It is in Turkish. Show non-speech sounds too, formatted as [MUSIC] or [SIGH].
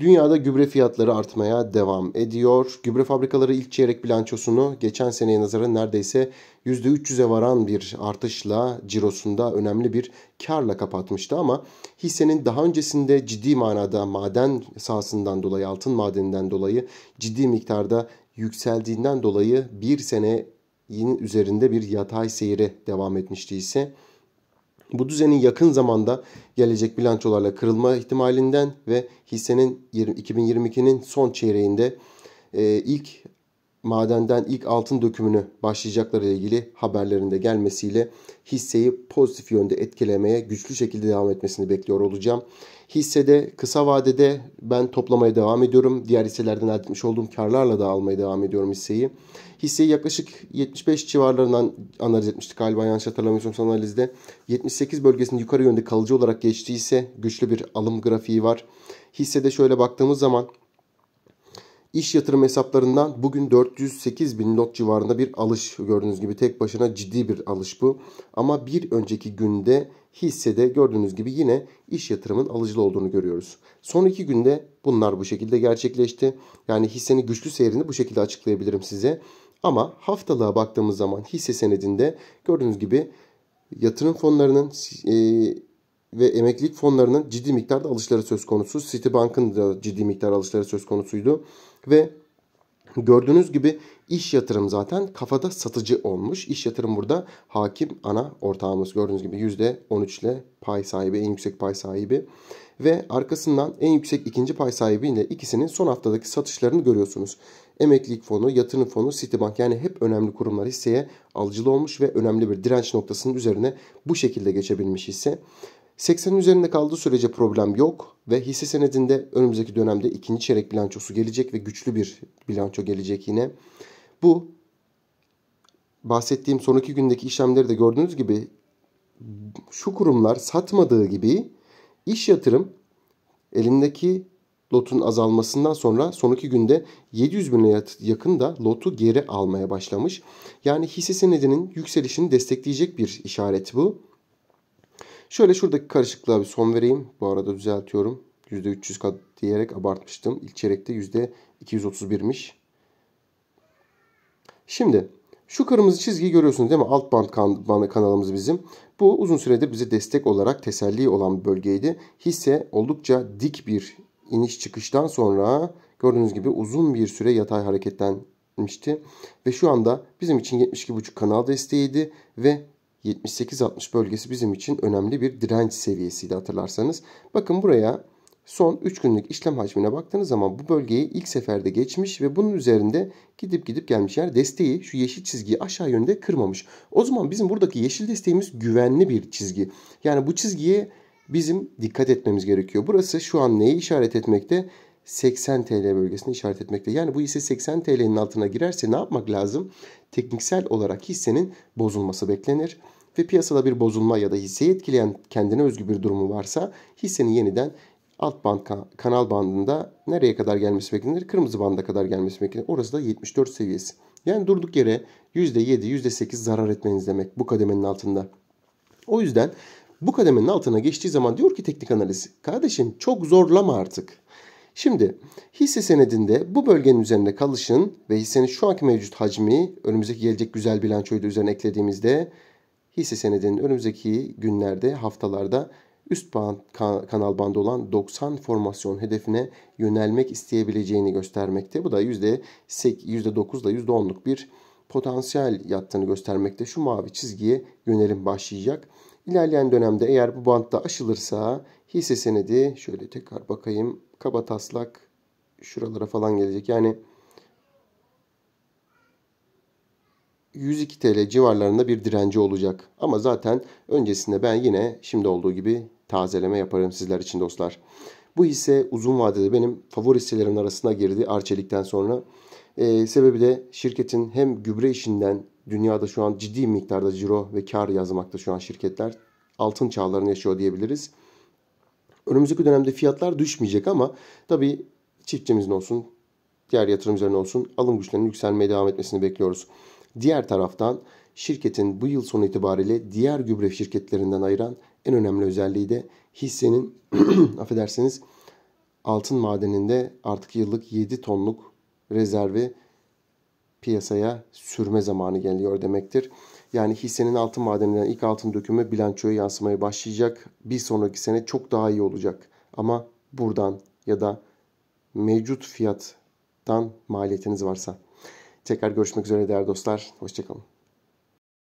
Dünyada gübre fiyatları artmaya devam ediyor. Gübre fabrikaları ilk çeyrek bilançosunu geçen seneye nazaran neredeyse %300'e varan bir artışla cirosunda önemli bir karla kapatmıştı ama hissenin daha öncesinde ciddi manada maden sahasından dolayı altın madeninden dolayı ciddi miktarda yükseldiğinden dolayı bir senenin üzerinde bir yatay seyre devam etmişti ise bu düzenin yakın zamanda gelecek bilançolarla kırılma ihtimalinden ve hissenin 2022'nin son çeyreğinde e, ilk madenden ilk altın dökümünü başlayacakları ile ilgili haberlerinde gelmesiyle hisseyi pozitif yönde etkilemeye güçlü şekilde devam etmesini bekliyor olacağım. Hissede kısa vadede ben toplamaya devam ediyorum. Diğer hisselerden elde etmiş olduğum karlarla da almaya devam ediyorum hisseyi. Hisseyi yaklaşık 75 civarlarından analiz etmiştik galiba yanlış hatırlamıyorsam analizde. 78 bölgesinin yukarı yönde kalıcı olarak geçtiyse güçlü bir alım grafiği var. Hissede şöyle baktığımız zaman İş yatırım hesaplarından bugün 408 bin not civarında bir alış gördüğünüz gibi tek başına ciddi bir alış bu. Ama bir önceki günde hissede gördüğünüz gibi yine iş yatırımın alıcılı olduğunu görüyoruz. Son iki günde bunlar bu şekilde gerçekleşti. Yani hissenin güçlü seyrini bu şekilde açıklayabilirim size. Ama haftalığa baktığımız zaman hisse senedinde gördüğünüz gibi yatırım fonlarının e, ve emeklilik fonlarının ciddi miktarda alışları söz konusu. Citibank'ın da ciddi miktar alışları söz konusuydu. Ve gördüğünüz gibi iş yatırım zaten kafada satıcı olmuş. İş yatırım burada hakim ana ortağımız. Gördüğünüz gibi %13 ile pay sahibi, en yüksek pay sahibi. Ve arkasından en yüksek ikinci pay sahibiyle ikisinin son haftadaki satışlarını görüyorsunuz. Emeklilik fonu, yatırım fonu, Citibank yani hep önemli kurumlar hisseye alıcılı olmuş ve önemli bir direnç noktasının üzerine bu şekilde geçebilmiş hisse. 80'in üzerinde kaldığı sürece problem yok ve hisse senedinde önümüzdeki dönemde ikinci çeyrek bilançosu gelecek ve güçlü bir bilanço gelecek yine. Bu bahsettiğim sonraki gündeki işlemleri de gördüğünüz gibi şu kurumlar satmadığı gibi iş yatırım elindeki lotun azalmasından sonra sonraki günde 700 bin lira yakın da lotu geri almaya başlamış. Yani hisse senedinin yükselişini destekleyecek bir işaret bu. Şöyle şuradaki karışıklığa bir son vereyim. Bu arada düzeltiyorum. %300 kat diyerek abartmıştım. İlk çeyrekte %231'miş. Şimdi şu kırmızı çizgiyi görüyorsunuz değil mi? Alt band kan kanalımız bizim. Bu uzun süredir bize destek olarak teselli olan bir bölgeydi. Hisse oldukça dik bir iniş çıkıştan sonra gördüğünüz gibi uzun bir süre yatay hareketlenmişti. Ve şu anda bizim için 72.5 kanal desteğiydi ve 78-60 bölgesi bizim için önemli bir direnç seviyesiydi hatırlarsanız. Bakın buraya son 3 günlük işlem hacmine baktığınız zaman bu bölgeyi ilk seferde geçmiş ve bunun üzerinde gidip gidip gelmiş. Yani desteği şu yeşil çizgiyi aşağı yönde kırmamış. O zaman bizim buradaki yeşil desteğimiz güvenli bir çizgi. Yani bu çizgiye bizim dikkat etmemiz gerekiyor. Burası şu an neyi işaret etmekte? 80 TL bölgesini işaret etmekte. Yani bu hisse 80 TL'nin altına girerse ne yapmak lazım? Tekniksel olarak hissenin bozulması beklenir ve piyasada bir bozulma ya da hisseyi etkileyen kendine özgü bir durumu varsa hissenin yeniden alt band kanal bandında nereye kadar gelmesi beklenir? Kırmızı banda kadar gelmesi beklenir. Orası da 74 seviyesi. Yani durduk yere %7, %8 zarar etmeniz demek bu kademenin altında. O yüzden bu kademenin altına geçtiği zaman diyor ki teknik analiz, kardeşim çok zorlama artık. Şimdi hisse senedinde bu bölgenin üzerinde kalışın ve hissenin şu anki mevcut hacmi önümüzdeki gelecek güzel bilançoyu da üzerine eklediğimizde hisse senedinin önümüzdeki günlerde haftalarda üst band kanal bandı olan 90 formasyon hedefine yönelmek isteyebileceğini göstermekte. Bu da %8, %9 ile %10'luk bir potansiyel yattığını göstermekte. Şu mavi çizgiye yönelim başlayacak. İlerleyen dönemde eğer bu bantta aşılırsa hisse senedi şöyle tekrar bakayım kaba taslak şuralara falan gelecek. Yani 102 TL civarlarında bir direnci olacak. Ama zaten öncesinde ben yine şimdi olduğu gibi tazeleme yaparım sizler için dostlar. Bu hisse uzun vadede benim favori hisselerim arasında girdi Arçelik'ten sonra. Ee, sebebi de şirketin hem gübre işinden dünyada şu an ciddi miktarda ciro ve kar yazmakta şu an şirketler. Altın çağlarını yaşıyor diyebiliriz. Önümüzdeki dönemde fiyatlar düşmeyecek ama tabii çiftçimizin olsun, diğer yatırımcıların olsun alım güçlerinin yükselmeye devam etmesini bekliyoruz. Diğer taraftan şirketin bu yıl sonu itibariyle diğer gübre şirketlerinden ayıran en önemli özelliği de hissenin [CLEARS THROAT] affedersiniz altın madeninde artık yıllık 7 tonluk rezervi piyasaya sürme zamanı geliyor demektir. Yani hissenin altın madeninden ilk altın dökümü bilançoya yansımaya başlayacak. Bir sonraki sene çok daha iyi olacak. Ama buradan ya da mevcut fiyattan maliyetiniz varsa. Tekrar görüşmek üzere değerli dostlar. Hoşçakalın.